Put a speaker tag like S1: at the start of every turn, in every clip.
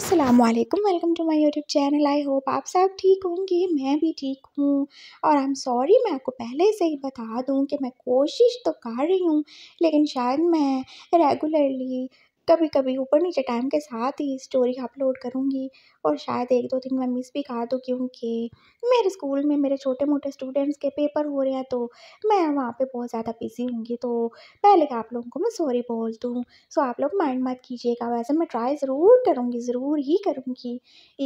S1: अस्सलाम वालेकुम welcome to my YouTube channel I hope आप सब ठीक होंगे मैं भी ठीक हूँ और आई एम सॉरी मैं आपको पहले से ही बता दूँ कि मैं कोशिश तो कर रही हूँ लेकिन शायद मैं रेगुलरली कभी कभी ऊपर नीचे टाइम के साथ ही स्टोरी अपलोड करूँगी और शायद एक दो दिन मैं मिस भी कर दूँ तो क्योंकि मेरे स्कूल में मेरे छोटे मोटे स्टूडेंट्स के पेपर हो रहे हैं तो मैं वहाँ पे बहुत ज़्यादा बिजी होंगी तो पहले आप लोगों को मैं सॉरी बोल दूँ सो आप लोग माइंड मत कीजिएगा वैसे मैं ट्राई ज़रूर करूँगी ज़रूर ही करूँगी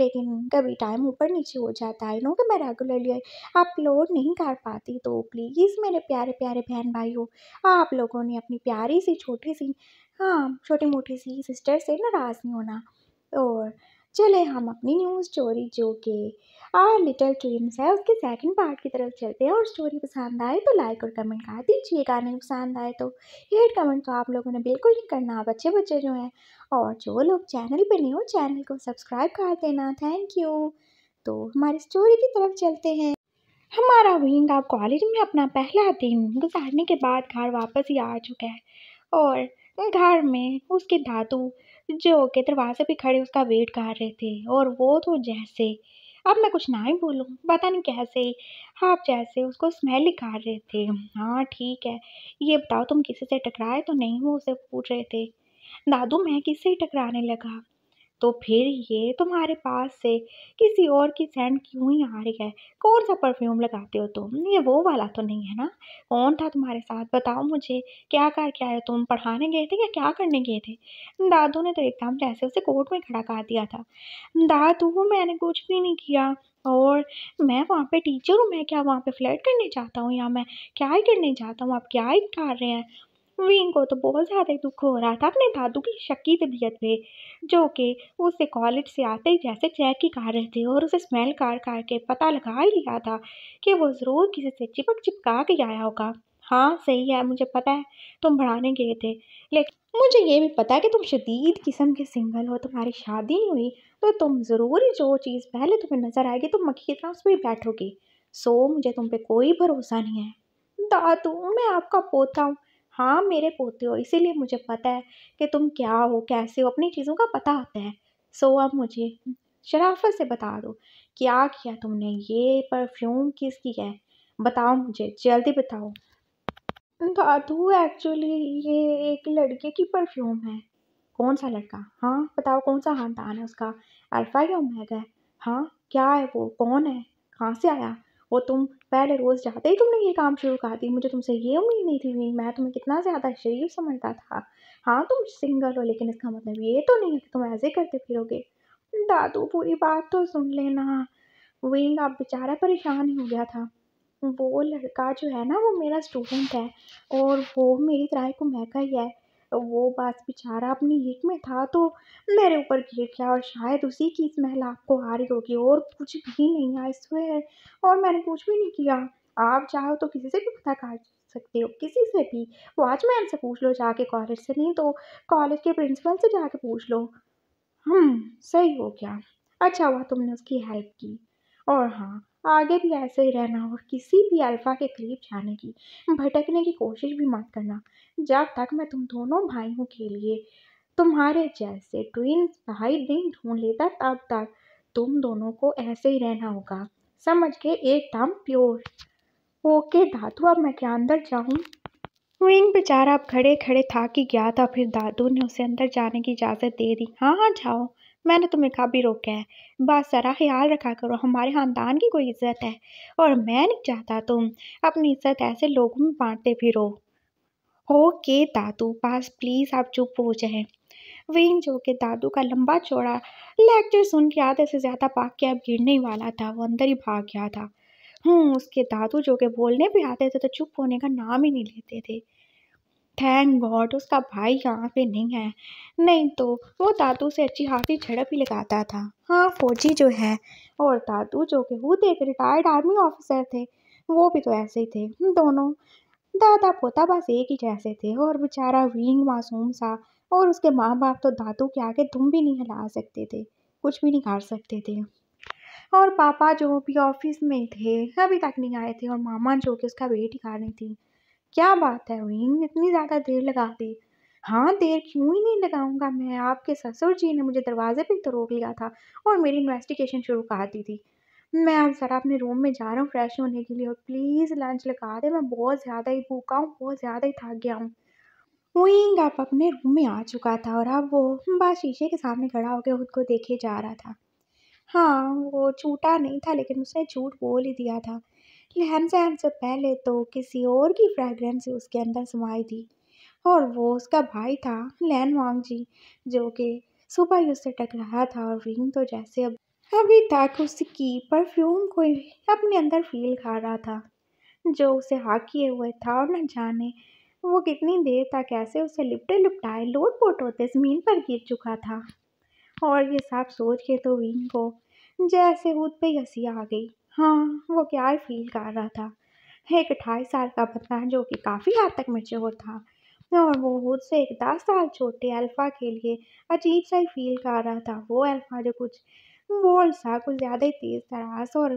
S1: लेकिन कभी टाइम ऊपर नीचे हो जाता है नो कि मैं रेगुलरली अपलोड नहीं कर पाती तो प्लीज़ मेरे प्यारे प्यारे बहन हो आप लोगों ने अपनी प्यारी सी छोटी सी हाँ छोटी मोटी सी सिस्टर से नाराज़ नहीं होना और चले हम अपनी न्यू स्टोरी जो कि आर लिटिल ड्रीम्स है उसके सेकंड पार्ट की तरफ चलते हैं और स्टोरी पसंद आए तो लाइक और कमेंट कर दीजिएगा नहीं पसंद आए तो हेट कमेंट तो आप लोगों ने बिल्कुल नहीं करना बच्चे बच्चे जो हैं और जो लोग चैनल पर नहीं हो चैनल को सब्सक्राइब कर देना थैंक यू तो हमारी स्टोरी की तरफ चलते हैं हमारा विंग आप कॉलेज में अपना पहला दिन गुजारने के बाद घर वापस ही आ चुका है और घर में उसके दादू जो कि दरवाजे पे खड़े उसका वेट कर रहे थे और वो तो जैसे अब मैं कुछ ना ही बोलूँ पता नहीं कैसे आप जैसे उसको स्मेल ही कर रहे थे हाँ ठीक है ये बताओ तुम किसी से टकराए तो नहीं हो उसे पूछ रहे थे दादू मैं किससे टकराने लगा तो फिर ये तुम्हारे पास से किसी और की सेंड क्यों ही आ रही है कौन सा परफ्यूम लगाते हो तुम ये वो वाला तो नहीं है ना कौन था तुम्हारे साथ बताओ मुझे क्या करके आए तुम पढ़ाने गए थे या क्या करने गए थे दादू ने तो एकदम जैसे उसे कोर्ट में खड़ा कर दिया था दादू मैंने कुछ भी नहीं किया और मैं वहाँ पे टीचर हूँ मैं क्या वहाँ पे फ्लैट करने जाता हूँ या मैं क्या ही करने जाता हूँ आप क्या ही कर रहे हैं वीन को तो बहुत ज़्यादा दुख हो रहा था अपने दादू की शक्की तबीयत में जो कि उसे कॉलेज से आते ही जैसे चेक ही कर रहे थे और उसे स्मेल कार कार के पता लगा ही लिया था कि वो ज़रूर किसी से चिपक चिपका के आया होगा हाँ सही है मुझे पता है तुम बढ़ाने गए थे लेकिन मुझे ये भी पता है कि तुम शदीद किस्म के सिंगल हो तुम्हारी शादी नहीं हुई तो तुम ज़रूर जो चीज़ पहले तुम्हें नज़र आएगी तुम मखी तरह उस पर बैठोगी सो मुझे तुम पर कोई भरोसा नहीं है दादू मैं आपका पोता हूँ हाँ मेरे पोते हो इसीलिए मुझे पता है कि तुम क्या हो कैसे हो अपनी चीज़ों का पता आता है सो अब मुझे शराफत से बता दो क्या किया तुमने ये परफ्यूम किसकी है बताओ मुझे जल्दी बताओ दादू एक्चुअली ये एक लड़के की परफ्यूम है कौन सा लड़का हाँ बताओ कौन सा खानदान है उसका अल्फ़ा या ओमेगा है हाँ क्या है वो कौन है कहाँ से आया वो तुम पहले रोज़ जाते ही तुमने ये काम शुरू कर दी मुझे तुमसे ये उम्मीद नहीं थी मैं तुम्हें कितना ज़्यादा शरीफ समझता था हाँ तुम सिंगल हो लेकिन इसका मतलब ये तो नहीं है कि तुम ऐसे करते फिरोगे दादू पूरी बात तो सुन लेना विंग अब बेचारा परेशान हो गया था वो लड़का जो है ना वो मेरा स्टूडेंट है और वो मेरी तरह को महका ही है तो वो बात बेचारा अपनी हीट में था तो मेरे ऊपर गिर गया और शायद उसी की स्मेल आपको आ रही होगी और कुछ भी नहीं आई स्वेयर और मैंने कुछ भी नहीं किया आप चाहो तो किसी से भी पता कर सकते हो किसी से भी वॉचमैन से पूछ लो जाके कॉलेज से नहीं तो कॉलेज के प्रिंसिपल से जाके पूछ लो हम हम्म, सही हो गया अच्छा हुआ तुमने उसकी हेल्प की और हाँ आगे भी ऐसे ही रहना और किसी भी अल्फा के करीब जाने की भटकने की कोशिश भी मत करना जब तक मैं तुम दोनों भाइयों के लिए तुम्हारे जैसे ट्विन भाई नहीं ढूंढ लेता तब तक तुम दोनों को ऐसे ही रहना होगा समझ के एकदम प्योर ओके दादू अब मैं क्या अंदर जाऊँ ट्विन बेचारा अब खड़े खड़े था कि गया था फिर दादू ने उसे अंदर जाने की इजाज़त दे दी हाँ हाँ जाओ मैंने तुम्हें कहा भी रोका है बस सारा ख्याल रखा करो हमारे ख़ानदान की कोई इज्जत है और मैं नहीं चाहता तुम अपनी इज्जत ऐसे लोगों में बांटते फिरो हो के दादू बस प्लीज़ आप चुप हो जाए वहीं जो कि दादू का लंबा चौड़ा लेक्चर सुन के आधे से ज़्यादा पाक के अब गिरने वाला था वो अंदर ही भाग गया था हूँ हम्म, उसके दादू जो के बोलने भी आते थे तो चुप होने का नाम ही नहीं लेते थे थैंक गॉड उसका भाई यहाँ पे नहीं है नहीं तो वो दादू से अच्छी खासी झड़प ही लगाता था हाँ फौजी जो है और दादू जो कि खुद तो एक रिटायर्ड आर्मी ऑफिसर थे वो भी तो ऐसे ही थे दोनों दादा पोता बस एक ही जैसे थे और बेचारा वींग मासूम सा और उसके माँ बाप तो दादू के आगे तुम भी नहीं हिला सकते थे कुछ भी नहीं कर सकते थे और पापा जो भी ऑफिस में थे अभी तक नहीं आए थे और मामा जो कि उसका वेट ही कर रही थी क्या बात है वहीं इतनी ज़्यादा देर लगा दी हाँ देर क्यों ही नहीं लगाऊंगा मैं आपके ससुर जी ने मुझे दरवाजे पर तो रोक लिया था और मेरी इन्वेस्टिगेशन शुरू कर दी थी मैं अब ज़रा अपने रूम में जा रहा हूँ फ्रेश होने के लिए और प्लीज़ लंच लगा दे मैं बहुत ज़्यादा ही भूखा हूँ बहुत ज़्यादा ही थक गया हूँ वहींग आप अपने रूम में आ चुका था और अब वो बस शीशे के सामने खड़ा होकर खुद को देखे जा रहा था हाँ वो झूठा नहीं था लेकिन उसने झूठ बोल ही दिया था लहन सहन से पहले तो किसी और की फ्रेगरेंस उसके अंदर समाई थी और वो उसका भाई था लैन वांग जी जो कि सुबह ही उससे टकराया था और रिंग तो जैसे अब अभी तक उसकी परफ्यूम को अपने अंदर फील खा रहा था जो उसे हाक किए हुए था और न जाने वो कितनी देर तक ऐसे उसे लिपटे लिपटाए लोट पोट होते ज़मीन पर गिर चुका था और ये सब सोच के तो विंग को जैसे खुद पे हंसी आ गई हाँ वो क्या ही फील कर रहा था एक अठाईस साल का बंदा जो कि काफ़ी हद तक मेच्योर था और वो खुद से एक दस साल छोटे अल्फ़ा के लिए अजीब सा ही फील कर रहा था वो अल्फ़ा जो कुछ बोल सा कुछ ज़्यादा ही तेज़ तरास और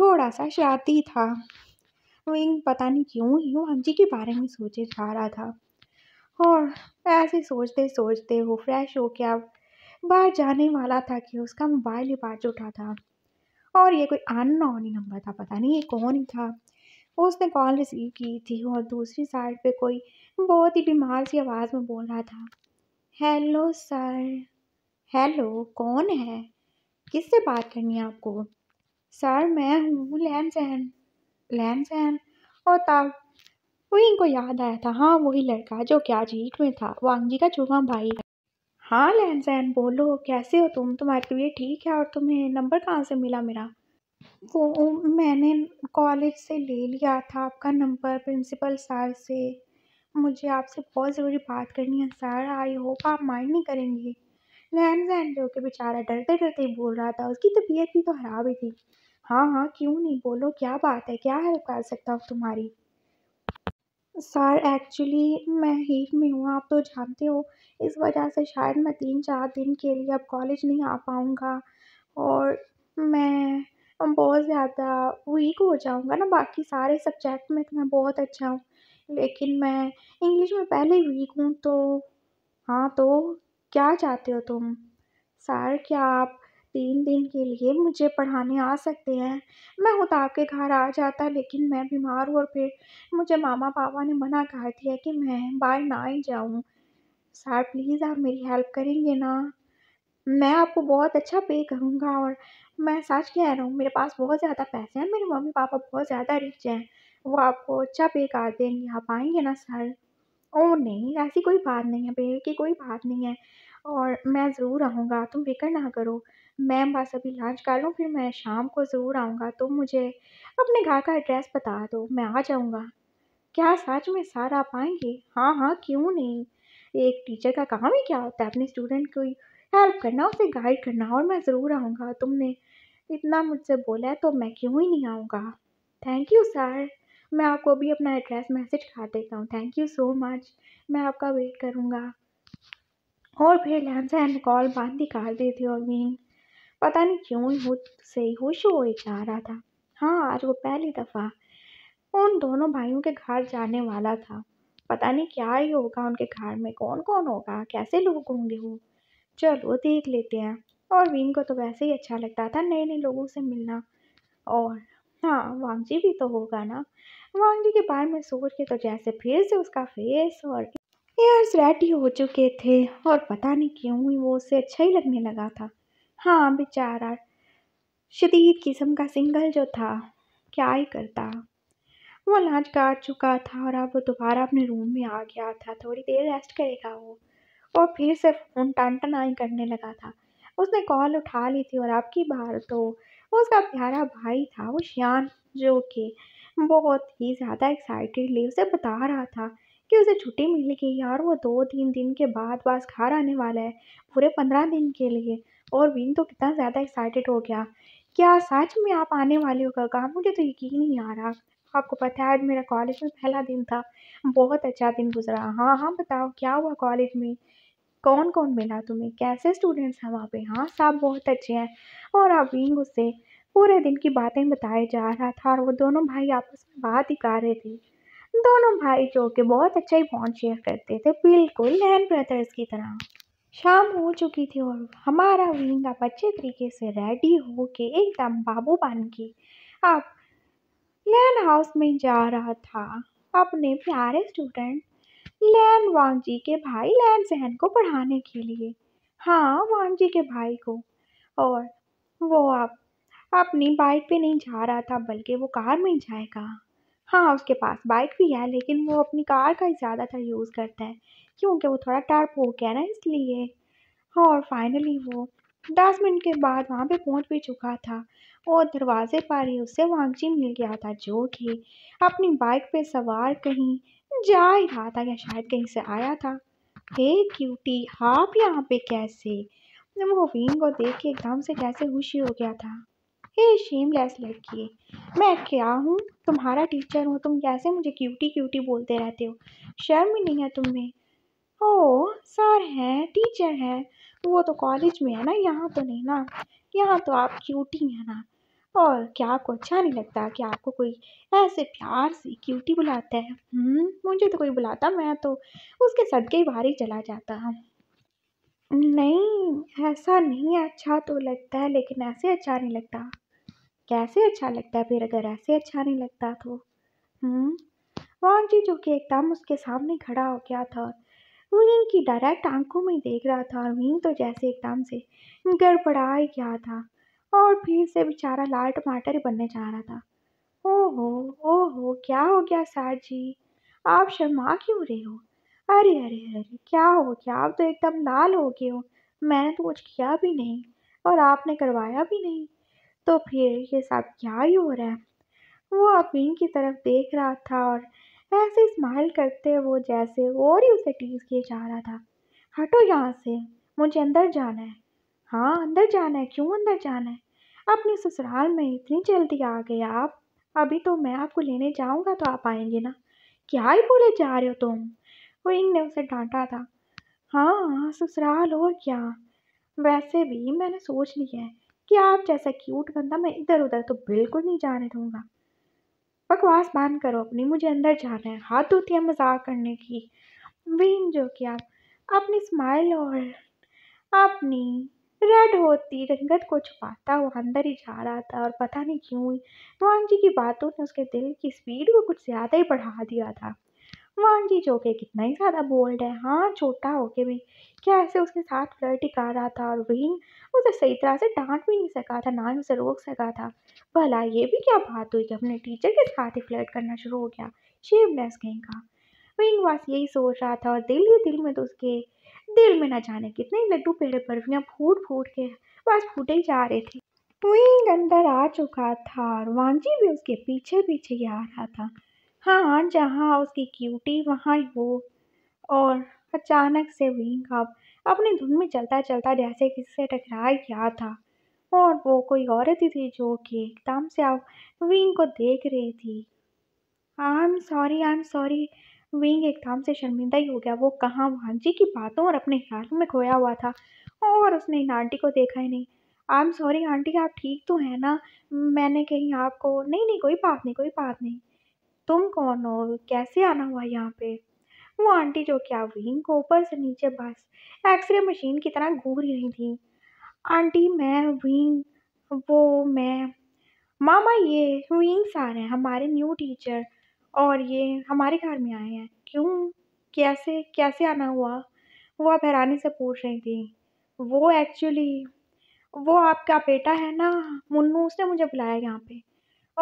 S1: थोड़ा सा शरारती था विंग पता नहीं क्यों ही हम जी के बारे में सोचे जा रहा था और ऐसे सोचते सोचते वो फ्रेश हो के अब बाहर जाने वाला था कि उसका मोबाइल ही बाज उठा था और ये कोई ही नंबर था पता नहीं ये कौन था उसने कॉल रिसीव की थी और दूसरी साइड पे कोई बहुत ही बीमार सी आवाज़ में बोल रहा था हेलो सर हेलो कौन है किससे बात करनी है आपको सर मैं हूँ लैन सहन लैन सहन और तब वही इनको याद आया था हाँ वही लड़का जो क्या जीट में था वो अंगजी का चूहा भाई हाँ लहन सहन बोलो कैसे हो तुम तुम्हारी तबीयत तो ठीक है और तुम्हें नंबर कहाँ से मिला मेरा वो मैंने कॉलेज से ले लिया था आपका नंबर प्रिंसिपल सर से मुझे आपसे बहुत ज़रूरी बात करनी है सर आई होप आप माइंड नहीं करेंगे लहन सहन जो कि बेचारा डरते डरते ही बोल रहा था उसकी तबीयत भी तो खराब ही थी हाँ हाँ क्यों नहीं बोलो क्या बात है क्या हेल्प कर सकता हूँ तुम्हारी सर एक्चुअली मैं हीट में हूँ आप तो जानते हो इस वजह से शायद मैं तीन चार दिन के लिए अब कॉलेज नहीं आ पाऊँगा और मैं बहुत ज़्यादा वीक हो जाऊँगा ना बाकी सारे सब्जेक्ट में तो मैं बहुत अच्छा हूँ लेकिन मैं इंग्लिश में पहले वीक हूँ तो हाँ तो क्या चाहते हो तुम सर क्या आप तीन दिन के लिए मुझे पढ़ाने आ सकते हैं मैं तो के घर आ जाता लेकिन मैं बीमार हूँ और फिर मुझे मामा पापा ने मना कर दिया कि मैं बाहर ना ही जाऊँ सर प्लीज़ आप मेरी हेल्प करेंगे ना मैं आपको बहुत अच्छा पे करूँगा और मैं सच कह रहा हूँ मेरे पास बहुत ज़्यादा पैसे हैं मेरे मम्मी पापा बहुत ज़्यादा रिच हैं वो आपको अच्छा पे कर देंगे आप आएंगे ना सर ओ नहीं ऐसी कोई बात नहीं है पे की कोई बात नहीं है और मैं ज़रूर आऊँगा तुम फ़िक्र ना करो मैं बस अभी लंच कर लूँ फिर मैं शाम को ज़रूर आऊँगा तुम तो मुझे अपने घर का एड्रेस बता दो मैं आ जाऊँगा क्या सच में सर आप आएँगे हाँ हाँ क्यों नहीं एक टीचर का काम ही क्या होता है अपने स्टूडेंट को हेल्प करना उसे गाइड करना और मैं ज़रूर आऊँगा तुमने इतना मुझसे बोला है तो मैं क्यों ही नहीं आऊँगा थैंक यू सर मैं आपको अभी अपना एड्रेस मैसेज कर देता हूँ थैंक यू सो मच मैं आपका वेट करूँगा और फिर लैंस एंड कॉल बात निकाल रही थी और मीन पता नहीं क्यों खुद से ही खुश हो जा रहा था हाँ आज वो पहली दफ़ा उन दोनों भाइयों के घर जाने वाला था पता नहीं क्या ही होगा उनके घर में कौन कौन होगा कैसे लोग होंगे वो चलो देख लेते हैं और विंग को तो वैसे ही अच्छा लगता था नए नए लोगों से मिलना और हाँ वांगजी भी तो होगा ना वांगजी के बारे में सोच के तो जैसे फिर से उसका फेस और एयर्स रेडी हो चुके थे और पता नहीं क्यों वो उसे अच्छा ही लगने लगा था हाँ बेचारा शदीद किस्म का सिंगल जो था क्या ही करता वो लाज काट चुका था और अब वो दोबारा अपने रूम में आ गया था थोड़ी देर रेस्ट करेगा वो और फिर से फ़ोन टन टनाई करने लगा था उसने कॉल उठा ली थी और अब की बार तो उसका प्यारा भाई था वो श्यान जो कि बहुत ही ज़्यादा एक्साइटेडली उसे बता रहा था कि उसे छुट्टी मिलेगी यार वो दो तीन दिन के बाद बस घर आने वाला है पूरे पंद्रह दिन के लिए और विन तो कितना ज़्यादा एक्साइटेड हो गया क्या सच में आप आने वाले हो कहा मुझे तो यकीन नहीं आ रहा आपको पता है आज मेरा कॉलेज में पहला दिन था बहुत अच्छा दिन गुजरा हाँ हाँ बताओ क्या हुआ कॉलेज में कौन कौन मिला तुम्हें कैसे स्टूडेंट्स हैं वहाँ पे हाँ सब बहुत अच्छे हैं और अवीन उससे पूरे दिन की बातें बताया जा रहा था और वो दोनों भाई आपस में बात ही कर रहे थे दोनों भाई जो कि बहुत अच्छा ही बॉन्ड शेयर करते थे बिल्कुल लहन ब्रदर्स की तरह शाम हो चुकी थी और हमारा विंग आप अच्छे तरीके से रेडी हो के एकदम बाबू बन के आप लैन हाउस में जा रहा था अपने प्यारे स्टूडेंट लैन जी के भाई लैन सहन को पढ़ाने के लिए हाँ जी के भाई को और वो आप अपनी बाइक पे नहीं जा रहा था बल्कि वो कार में जाएगा हाँ उसके पास बाइक भी है लेकिन वो अपनी कार का ही ज़्यादातर यूज़ करता है क्योंकि वो थोड़ा टर्प हो गया ना इसलिए और फाइनली वो दस मिनट के बाद वहाँ पे पहुँच भी चुका था और दरवाजे पर ही उससे वांगजी मिल गया था जो कि अपनी बाइक पे सवार कहीं जा ही रहा था या शायद कहीं से आया था हे क्यूटी आप यहाँ पे कैसे मोहवीन को देख के एकदम से कैसे खुशी हो गया था हे शेमलेस लड़की मैं क्या हूँ तुम्हारा टीचर हूँ तुम कैसे मुझे क्यूटी क्यूटी बोलते रहते हो शर्म ही नहीं है तुम्हें ओ सर हैं टीचर हैं वो तो कॉलेज में है ना यहाँ तो नहीं ना यहाँ तो आप क्यूटी हैं ना और क्या आपको अच्छा नहीं लगता कि आपको कोई ऐसे प्यार से क्यूटी बुलाता है हम्म, मुझे तो कोई बुलाता मैं तो उसके सदके ही बाहर ही चला जाता हूँ नहीं ऐसा नहीं अच्छा तो लगता है लेकिन ऐसे अच्छा नहीं लगता कैसे अच्छा लगता है फिर अगर ऐसे अच्छा नहीं लगता तो वांग हम्म, जी जो कि एकदम उसके सामने खड़ा हो गया था मीन की डायरेक्ट आंखों में देख रहा था और मीन तो जैसे एकदम से गड़बड़ा ही गया था और फिर से बेचारा लाल टमाटर बनने जा रहा था ओहो ओहो क्या हो गया सर जी आप शर्मा क्यों रहे हो अरे अरे अरे क्या हो गया आप तो एकदम लाल हो गए हो मैंने तो कुछ किया भी नहीं और आपने करवाया भी नहीं तो फिर ये सब क्या ही हो रहा है वो अमीन की तरफ देख रहा था और ऐसे स्माइल करते वो जैसे और ही उसे टीज किए जा रहा था हटो यहाँ से मुझे अंदर जाना है हाँ अंदर जाना है क्यों अंदर जाना है अपने ससुराल में इतनी जल्दी आ गए आप अभी तो मैं आपको लेने जाऊँगा तो आप आएंगे ना क्या ही बोले जा रहे हो तुम वो इंग ने उसे डांटा था हाँ ससुराल और क्या वैसे भी मैंने सोच लिया है कि आप जैसा क्यूट बंदा मैं इधर उधर तो बिल्कुल नहीं जाने दूंगा बकवास बंद करो अपनी मुझे अंदर जाना है हाथ धोती है मजाक करने की वीन जो कि आप अपनी स्माइल और अपनी रेड होती रंगत को छुपाता वो अंदर ही जा रहा था और पता नहीं क्यों हुई रोहन जी की बातों ने उसके दिल की स्पीड को कुछ ज़्यादा ही बढ़ा दिया था वन जी जो के कितना ही ज़्यादा बोल्ड है हाँ छोटा होके भी क्या ऐसे उसके साथ फ्लर्ट ही कर रहा था और वही उसे सही तरह से डांट भी नहीं सका था ना ही उसे रोक सका था भला ये भी क्या बात हुई कि अपने टीचर के साथ ही फ्लर्ट करना शुरू हो गया शेमलेस गेंग का विंग बस यही सोच रहा था और दिल ही दिल में तो उसके दिल में ना जाने कितने लड्डू पेड़ बर्फियाँ फूट फूट के बस फूटे ही जा रहे थे विंग अंदर आ चुका था और वांजी भी उसके पीछे पीछे ही आ रहा था हाँ जहाँ उसकी क्यूटी वहाँ वो और अचानक से विंग अब अपनी धुन में चलता चलता जैसे किसी से टकरा गया था और वो कोई औरत ही थी जो कि एकदम से अब विंग को देख रही थी I am sorry I am sorry विंग एकदम से शर्मिंदा ही हो गया वो कहाँ भांजी की बातों और अपने ख्याल में खोया हुआ था और उसने इन आंटी को देखा ही नहीं आई एम सॉरी आंटी आप ठीक तो हैं ना मैंने कहीं आपको नहीं नहीं कोई बात नहीं कोई बात नहीं तुम कौन हो कैसे आना हुआ यहाँ पे वो आंटी जो क्या विंग को ऊपर से नीचे बस एक्सरे मशीन की तरह घूर ही रही थी आंटी मैं विंग वो मैं मामा ये आ रहे हैं हमारे न्यू टीचर और ये हमारे घर में आए हैं क्यों कैसे कैसे आना हुआ वो आप हैरानी से पूछ रही थी वो एक्चुअली वो आपका बेटा है ना मुन्नू उसने मुझे बुलाया यहाँ पे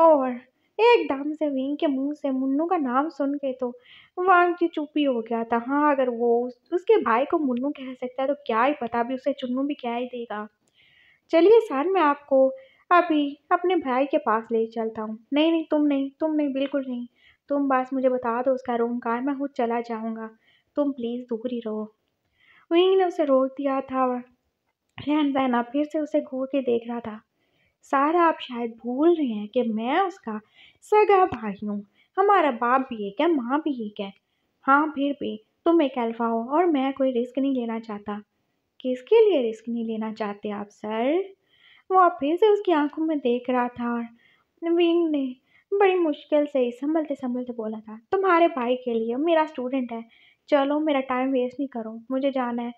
S1: और एकदम से वीन के मुंह से मुन्नू का नाम सुन के तो जी चुप ही हो गया था हाँ अगर वो उसके भाई को मुन्नू कह सकता है तो क्या ही पता अभी उसे चुन्नू भी क्या ही देगा चलिए सर मैं आपको अभी अपने भाई के पास ले चलता हूँ नहीं नहीं तुम नहीं तुम नहीं बिल्कुल नहीं तुम बस मुझे बता दो उसका रूम कहाँ मैं खुद चला जाऊँगा तुम प्लीज़ दूर ही रहो विंग ने उसे रोक दिया था रहन सहना फिर से उसे घूर के देख रहा था सारा आप शायद भूल रहे हैं कि मैं उसका सगा भाई हूँ हमारा बाप भी एक है माँ भी एक है हाँ फिर भी तुम एक अल्फ़ा हो और मैं कोई रिस्क नहीं लेना चाहता किसके लिए रिस्क नहीं लेना चाहते आप सर वो आप फिर से उसकी आंखों में देख रहा था और विंग ने बड़ी मुश्किल से संभलते संभलते बोला था तुम्हारे भाई के लिए मेरा स्टूडेंट है चलो मेरा टाइम वेस्ट नहीं करो मुझे जाना है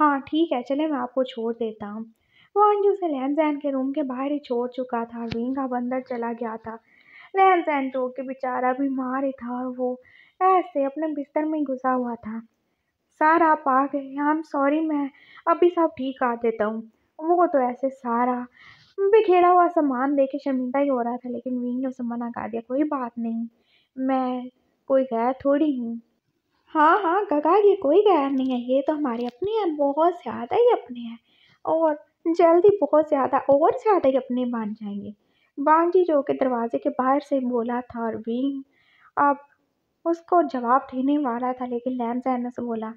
S1: हाँ ठीक है चले मैं आपको छोड़ देता हूँ वांडू से रहन सहन के रूम के बाहर ही छोड़ चुका था रींग का बंदर चला गया था रहन सहन तो के बेचारा बीमार ही था और वो ऐसे अपने बिस्तर में घुसा हुआ था सारा आप आ गए आई एम सॉरी मैं अभी सब ठीक आ देता हूँ वो तो ऐसे सारा बिखेरा हुआ सामान दे के शर्मिंदा ही हो रहा था लेकिन वीन ने उसे मना कर दिया कोई बात नहीं मैं कोई गैर थोड़ी हूँ हाँ हाँ गगा ये कोई गैर नहीं है ये तो हमारे अपने हैं बहुत ज़्यादा ही अपने हैं और जल्दी बहुत ज़्यादा और ज़्यादा ही अपने मान जाएंगे बांजी जो कि दरवाजे के बाहर से बोला था और विंग अब उसको जवाब देने वाला था लेकिन लैम जैन ने बोला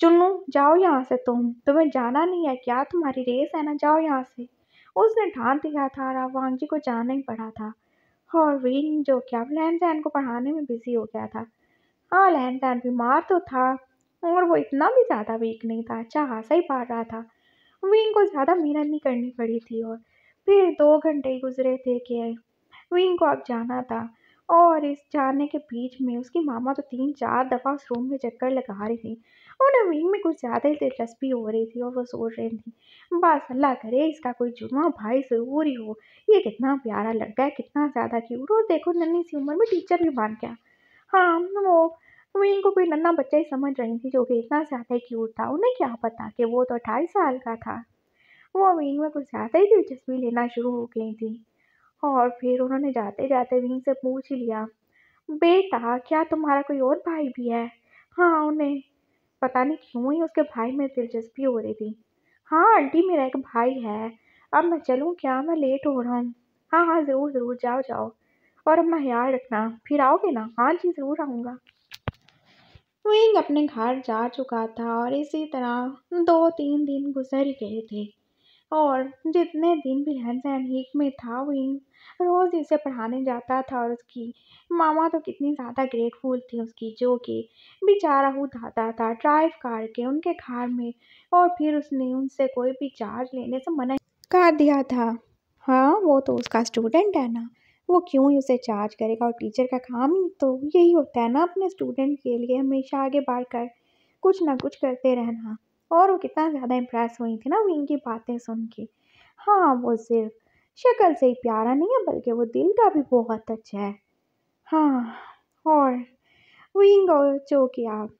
S1: चुन्नू जाओ यहाँ से तुम तुम्हें जाना नहीं है क्या तुम्हारी रेस है ना जाओ यहाँ से उसने ढान दिया था और अब वांगजी को जाना ही पड़ा था और विंग जो कि अब लैम सैन को पढ़ाने में बिजी हो गया था हाँ लैम सैन बीमार तो था और वो इतना भी ज़्यादा वीक नहीं था अच्छा हाँ सही पढ़ रहा था वीन को ज़्यादा मेहनत नहीं करनी पड़ी थी और फिर दो घंटे गुजरे थे कि वीन को अब जाना था और इस जाने के बीच में उसकी मामा तो तीन चार दफ़ा उस रूम में चक्कर लगा रही थी और नवीन में कुछ ज़्यादा ही दिलचस्पी हो रही थी और वो सोच रही थी बस अल्लाह करे इसका कोई जुमा भाई ज़रूर ही हो ये कितना प्यारा लड़का है कितना ज़्यादा क्यूट और देखो नन्ही सी उम्र में टीचर भी बन गया हाँ वो वो इनको कोई नन्ना बच्चा ही समझ रही थी जो कि इतना ज़्यादा ही क्यूट था उन्हें क्या पता कि वो तो अट्ठाईस साल का था वो विंग में कुछ ज़्यादा ही दिलचस्पी लेना शुरू हो गई थी और फिर उन्होंने जाते जाते विंग से पूछ लिया बेटा क्या तुम्हारा कोई और भाई भी है हाँ उन्हें पता नहीं क्यों ही उसके भाई में दिलचस्पी हो रही थी हाँ आंटी मेरा एक भाई है अब मैं चलूँ क्या मैं लेट हो रहा हूँ हाँ हाँ ज़रूर ज़रूर जाओ जाओ और अपना ख्याल रखना फिर आओगे ना हाँ जी ज़रूर आऊँगा विंग अपने घर जा चुका था और इसी तरह दो तीन दिन गुजर गए थे और जितने दिन भी हन सैन हीक में था विंग रोज़ इसे पढ़ाने जाता था और उसकी मामा तो कितनी ज़्यादा ग्रेटफुल थी उसकी जो कि बेचारा उठाता था ड्राइव करके उनके घर में और फिर उसने उनसे कोई भी चार्ज लेने से मना कर दिया था हाँ वो तो उसका स्टूडेंट है ना वो क्यों उसे चार्ज करेगा और टीचर का काम ही तो यही होता है ना अपने स्टूडेंट के लिए हमेशा आगे बढ़ कर कुछ ना कुछ करते रहना और वो कितना ज़्यादा इम्प्रेस हुई थी ना विंग की बातें सुन के हाँ वो सिर्फ शक्ल से ही प्यारा नहीं है बल्कि वो दिल का भी बहुत अच्छा है हाँ और विंग जो कि आप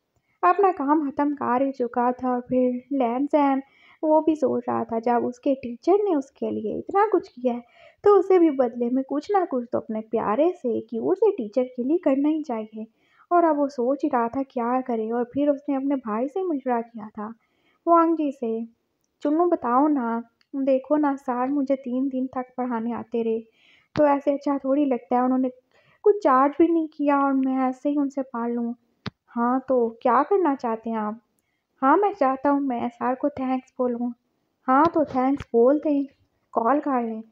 S1: अपना काम ख़त्म कर ही चुका था और फिर लैन सैन वो भी सोच रहा था जब उसके टीचर ने उसके लिए इतना कुछ किया है तो उसे भी बदले में कुछ ना कुछ तो अपने प्यारे से कि उसे टीचर के लिए करना ही चाहिए और अब वो सोच ही रहा था क्या करे और फिर उसने अपने भाई से मशवरा किया था वांग जी से चुनू बताओ ना देखो ना सार मुझे तीन दिन तक पढ़ाने आते रहे तो ऐसे अच्छा थोड़ी लगता है उन्होंने कुछ चार्ज भी नहीं किया और मैं ऐसे ही उनसे पाल लूँ हाँ तो क्या करना चाहते हैं आप हाँ मैं चाहता हूँ मैं एसआर को थैंक्स बोलूँ हाँ तो थैंक्स बोल दें कॉल कर लें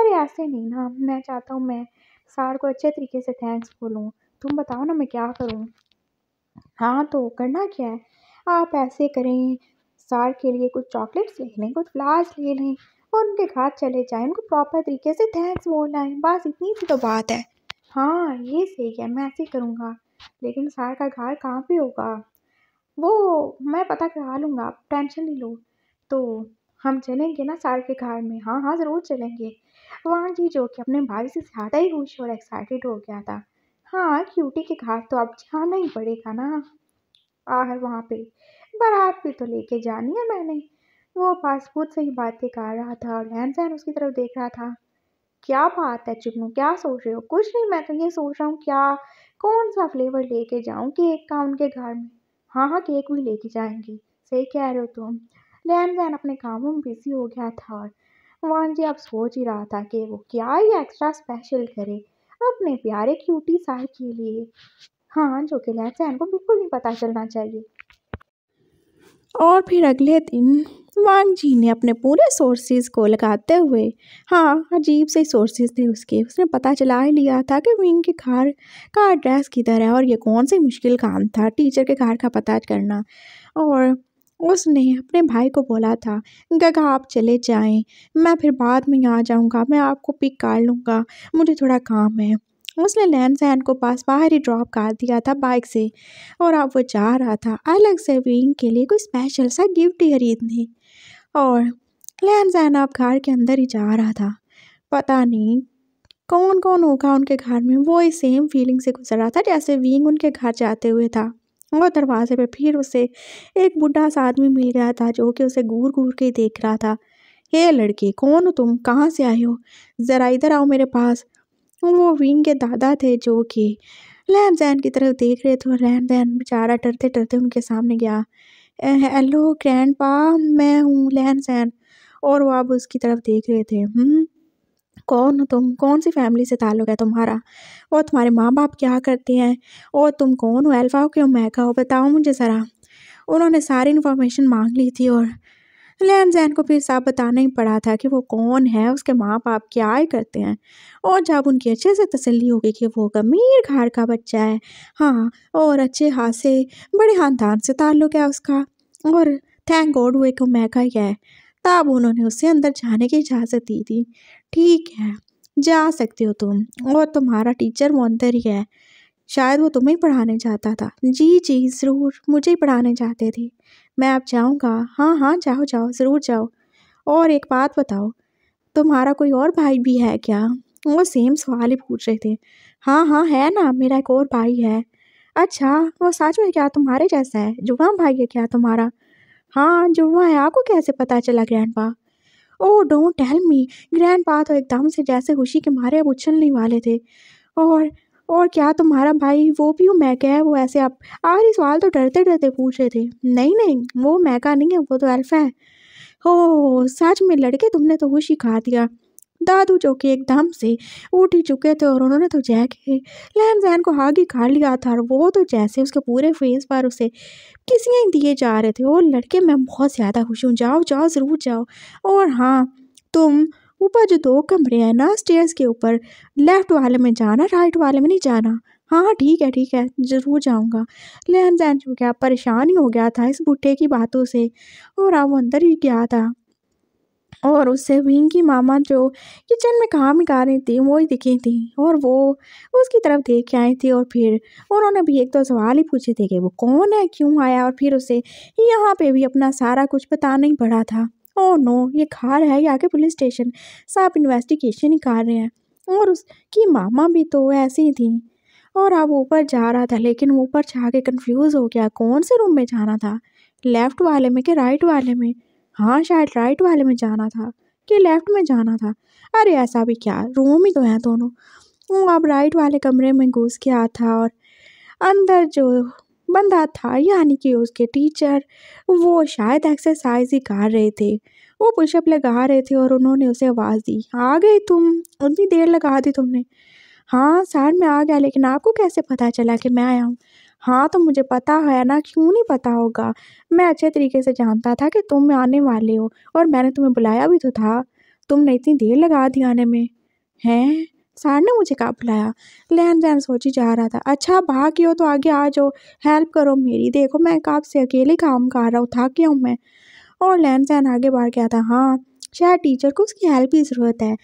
S1: अरे ऐसे नहीं ना मैं चाहता हूँ मैं सार को अच्छे तरीके से थैंक्स बोलूँ तुम बताओ ना मैं क्या करूँ हाँ तो करना क्या है आप ऐसे करें सार के लिए कुछ चॉकलेट्स ले लें कुछ फ्लावर्स ले लें और उनके घर चले जाएं उनको प्रॉपर तरीके से थैंक्स बोलना है बस इतनी सी तो बात है हाँ ये सही है मैं ऐसे करूँगा लेकिन सार का घर कहाँ पे होगा वो मैं पता करा लूँगा आप टेंशन नहीं लो तो हम चलेंगे ना सार के घर में हाँ हाँ ज़रूर चलेंगे वहाँ जी जो कि अपने भाई से ज़्यादा ही खुश और एक्साइटेड हो गया था हाँ क्यूटी के घर तो अब जाना ही पड़ेगा ना आहर वहाँ पे बारात भी तो लेके जानी है मैंने वो पासपोर्ट से ही बातें कर रहा था और रहन सहन उसकी तरफ देख रहा था क्या बात है चुगनू क्या सोच रहे हो कुछ नहीं मैं तो ये सोच रहा हूँ क्या कौन सा फ्लेवर लेके जाऊँ केक का उनके घर में हाँ हाँ केक भी लेके जाएंगी सही कह रहे हो तुम लैन वैन अपने कामों में बिजी हो गया था और मोहन जी अब सोच ही रहा था कि वो क्या ही एक्स्ट्रा स्पेशल करे अपने प्यारे क्यूटी साहब के लिए हाँ जो कि लैन सैन को बिल्कुल नहीं पता चलना चाहिए और फिर अगले दिन वांग जी ने अपने पूरे सोर्सेज को लगाते हुए हाँ अजीब से सोर्सेज थे उसके उसने पता चला ही लिया था कि विंग के कार का एड्रेस किधर है और ये कौन सी मुश्किल काम था टीचर के कार का पता करना और उसने अपने भाई को बोला था गगा आप चले जाएं मैं फिर बाद में यहाँ जाऊँगा मैं आपको पिक कर लूँगा मुझे थोड़ा काम है उसने लैंस हैंड को पास बाहर ही ड्रॉप कर दिया था बाइक से और अब वो जा रहा था अलग से विंग के लिए कोई स्पेशल सा गिफ्ट ही खरीदने और लैंस हैंड अब घर के अंदर ही जा रहा था पता नहीं कौन कौन होगा उनके घर में वो ही सेम फीलिंग से गुजर रहा था जैसे विंग उनके घर जाते हुए था और दरवाजे पर फिर उसे एक बुढ़ा सा आदमी मिल गया था जो कि उसे घूर घूर के देख रहा था हे लड़के कौन हो तुम कहाँ से आए हो ज़रा इधर आओ मेरे पास वो विंग के दादा थे जो कि लैम जैन की तरफ देख रहे थे और लैम जैन बेचारा डरते डरते उनके सामने गया हेलो ग्रैंड पा मैं हूँ लैम जैन और वो अब उसकी तरफ देख रहे थे हम्म, कौन हो तुम कौन सी फैमिली से ताल्लुक़ है तुम्हारा और तुम्हारे माँ बाप क्या करते हैं और तुम कौन हो एल्फा हो क्यों मैका हो बताओ मुझे ज़रा उन्होंने सारी इन्फॉर्मेशन मांग ली थी और लैन जैन को फिर साहब बताना ही पड़ा था कि वो कौन है उसके माँ बाप क्या करते हैं और जब उनकी अच्छे से तसली हो गई कि वो गमीर घर का बच्चा है हाँ और अच्छे हाथ से बड़े खानदान से ताल्लुक़ है उसका और थैंक गॉड वो एक महका ही है तब उन्होंने उससे अंदर जाने की इजाज़त दी थी ठीक है जा सकते हो तुम और तुम्हारा टीचर वो अंदर ही है शायद वो तुम्हें पढ़ाने जाता था जी जी ज़रूर मुझे ही पढ़ाने जाते थे मैं अब जाऊँगा हाँ हाँ जाओ जाओ ज़रूर जाओ और एक बात बताओ तुम्हारा कोई और भाई भी है क्या वो सेम सवाल ही पूछ रहे थे हाँ हाँ है ना मेरा एक और भाई है अच्छा वो सच में क्या तुम्हारे जैसा है जुआ भाई है क्या तुम्हारा हाँ जुआ है आपको कैसे पता चला grandpa oh don't tell me grandpa तो एकदम से जैसे खुशी के मारे अब उछलने वाले थे और और क्या तुम्हारा भाई वो भी मैका है वो ऐसे आप आखिरी सवाल तो डरते डरते पूछ रहे थे नहीं नहीं वो मैका नहीं है वो तो अल्फ़ा है हो सच में लड़के तुमने तो खुशी ही खा दिया दादू जो कि एकदम से उठ ही चुके थे और उन्होंने तो जैके के लहन जहन को हागी खा लिया था और वो तो जैसे उसके पूरे फेस पर उसे किसियाँ दिए जा रहे थे और लड़के मैं बहुत ज़्यादा खुश हूँ जाओ जाओ ज़रूर जाओ और हाँ तुम ऊपर जो दो कमरे हैं ना स्टेयर्स के ऊपर लेफ़्ट वाले में जाना राइट वाले में नहीं जाना हाँ, हाँ ठीक है ठीक है ज़रूर जाऊँगा लहन सहन चुक गया परेशान ही हो गया था इस बूटे की बातों से और अब अंदर ही गया था और उससे विंग की मामा जो किचन में काम कर रही थी वो ही दिखी थी और वो उसकी तरफ देख के आई थी और फिर उन्होंने भी एक दो सवाल ही पूछे थे कि वो कौन है क्यों आया और फिर उसे यहाँ पे भी अपना सारा कुछ बताना ही पड़ा था ओ oh नो ये खा रहा है के पुलिस स्टेशन साफ इन्वेस्टिगेशन ही कर रहे हैं और उसकी मामा भी तो ऐसी ही थी और अब ऊपर जा रहा था लेकिन ऊपर जा के कन्फ्यूज़ हो गया कौन से रूम में जाना था लेफ़्ट वाले में कि राइट वाले में हाँ शायद राइट वाले में जाना था कि लेफ़्ट में जाना था अरे ऐसा भी क्या रूम ही तो हैं दोनों वो अब राइट वाले कमरे में घुस गया था और अंदर जो बंदा था यानी कि उसके टीचर वो शायद एक्सरसाइज ही कर रहे थे वो पुशअप लगा रहे थे और उन्होंने उसे आवाज़ दी आ गए तुम उतनी देर लगा दी तुमने हाँ सर मैं आ गया लेकिन आपको कैसे पता चला कि मैं आया हूँ हाँ तो मुझे पता है ना क्यों नहीं पता होगा मैं अच्छे तरीके से जानता था कि तुम आने वाले हो और मैंने तुम्हें बुलाया भी तो था तुमने इतनी देर लगा दी आने में हैं सार ने मुझे कहा बुलाया लहन सहन सोची जा रहा था अच्छा भाग हो तो आगे आ जाओ हेल्प करो मेरी देखो मैं कब से अकेले काम कर रहा हूँ था गया मैं और लहन सहन आगे बढ़ गया था हाँ शायद टीचर को उसकी हेल्प की ज़रूरत है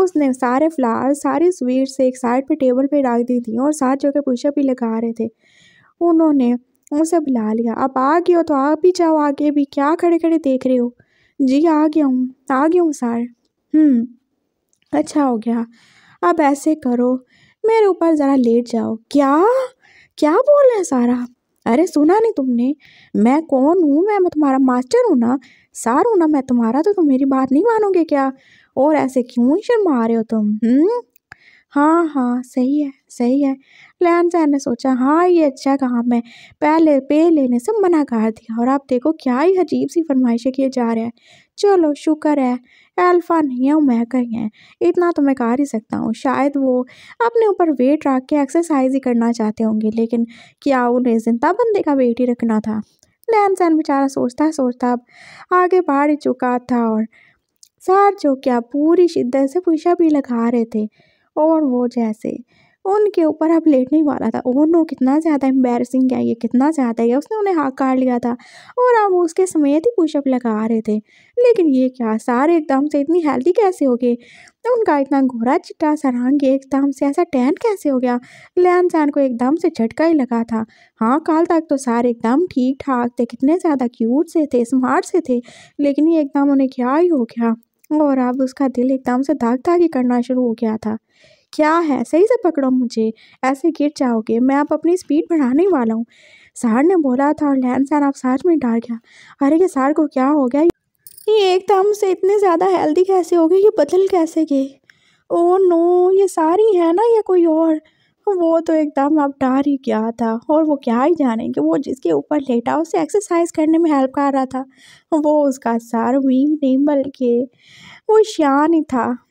S1: उसने सारे फ्लावर सारी स्वीट्स एक साइड पर टेबल पर डाल दी थी और साथ जो कि पुशअप भी लगा रहे थे उन्होंने उसे बुला लिया अब आ गए हो तो आप भी जाओ आगे भी क्या खड़े खड़े देख रहे हो जी आ गया हूँ आ गया हूँ सर हम्म, अच्छा हो गया अब ऐसे करो मेरे ऊपर ज़रा लेट जाओ क्या क्या बोल रहे हैं सारा अरे सुना नहीं तुमने मैं कौन हूँ मैं तुम्हारा मास्टर हूँ ना सार हूँ ना मैं तुम्हारा तो तुम मेरी बात नहीं मानोगे क्या और ऐसे क्यों ही शर्मा रहे हो तुम हुँ? हम्म? हाँ हाँ सही है सही है लैन सैन ने सोचा हाँ ये अच्छा काम है पहले पे लेने से मना कर दिया और आप देखो क्या ही अजीब सी फरमाइशें किए जा रहे हैं चलो शुक्र है एल्फा नहीं है मैं ही है इतना तो मैं कर ही सकता हूँ शायद वो अपने ऊपर वेट रख के एक्सरसाइज ही करना चाहते होंगे लेकिन क्या उन्हें जिंदा बंदे का वेट ही रखना था लैन सैन बेचारा सोचता सोचता अब आगे बढ़ चुका था और सार जो क्या पूरी शिद्दत से पूछा भी लगा रहे थे और वो जैसे उनके ऊपर अब लेटने वाला था ओह नो कितना ज़्यादा एम्बेरसिंग क्या ये कितना ज़्यादा है उसने उन्हें हाथ काट लिया था और अब उसके समेत ही पुशअप लगा रहे थे लेकिन ये क्या सारे एकदम से इतनी हेल्दी कैसे हो गए तो उनका इतना घोरा चिट्टा सा रंग एकदम से ऐसा टैन कैसे हो गया लैन सैन को एकदम से झटका ही लगा था हाँ कल तक तो सारे एकदम ठीक ठाक थे कितने ज़्यादा क्यूट से थे स्मार्ट से थे लेकिन ये एकदम उन्हें क्या ही हो गया और अब उसका दिल एकदम से धाक धाक ही करना शुरू हो गया था क्या है सही से पकड़ो मुझे ऐसे गिर जाओगे मैं आप अपनी स्पीड बढ़ाने वाला हूँ सार ने बोला था और लैंड सार आप सार में डाल गया अरे ये सार को क्या हो गया ये एकदम से इतने ज़्यादा हेल्दी कैसे हो गए ये बदल कैसे गए ओ नो ये सारी है ना या कोई और वो तो एकदम अब डर ही गया था और वो क्या ही जाने कि वो जिसके ऊपर लेटा उसे एक्सरसाइज करने में हेल्प कर रहा था वो उसका सार हुई नहीं बल्कि वो शान ही था